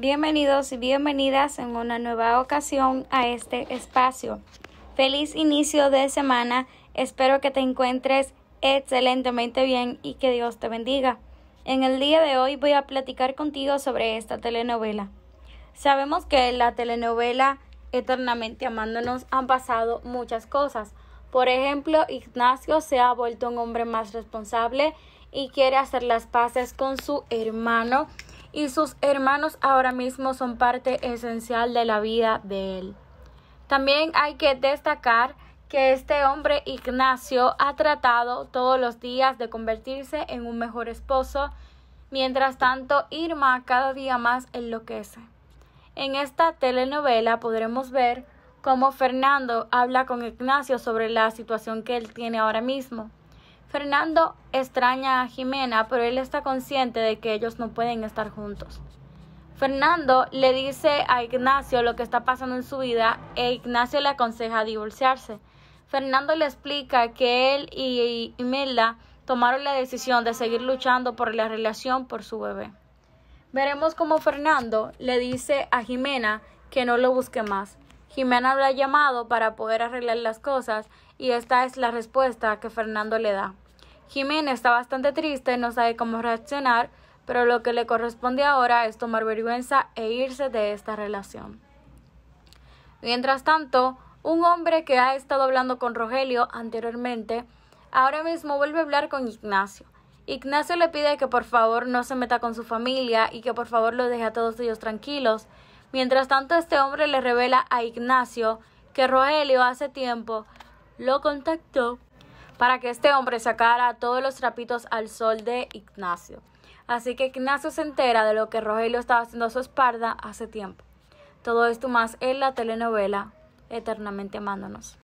Bienvenidos y bienvenidas en una nueva ocasión a este espacio. Feliz inicio de semana, espero que te encuentres excelentemente bien y que Dios te bendiga. En el día de hoy voy a platicar contigo sobre esta telenovela. Sabemos que en la telenovela Eternamente Amándonos han pasado muchas cosas. Por ejemplo, Ignacio se ha vuelto un hombre más responsable y quiere hacer las paces con su hermano y sus hermanos ahora mismo son parte esencial de la vida de él. También hay que destacar que este hombre Ignacio ha tratado todos los días de convertirse en un mejor esposo, mientras tanto Irma cada día más enloquece. En esta telenovela podremos ver cómo Fernando habla con Ignacio sobre la situación que él tiene ahora mismo. Fernando extraña a Jimena, pero él está consciente de que ellos no pueden estar juntos. Fernando le dice a Ignacio lo que está pasando en su vida e Ignacio le aconseja divorciarse. Fernando le explica que él y Imelda tomaron la decisión de seguir luchando por la relación por su bebé. Veremos cómo Fernando le dice a Jimena que no lo busque más, Jimena habrá llamado para poder arreglar las cosas y esta es la respuesta que Fernando le da. Jimena está bastante triste, y no sabe cómo reaccionar, pero lo que le corresponde ahora es tomar vergüenza e irse de esta relación. Mientras tanto, un hombre que ha estado hablando con Rogelio anteriormente, ahora mismo vuelve a hablar con Ignacio. Ignacio le pide que por favor no se meta con su familia y que por favor lo deje a todos ellos tranquilos, Mientras tanto, este hombre le revela a Ignacio que Rogelio hace tiempo lo contactó para que este hombre sacara todos los trapitos al sol de Ignacio. Así que Ignacio se entera de lo que Rogelio estaba haciendo a su espalda hace tiempo. Todo esto más en la telenovela Eternamente Amándonos.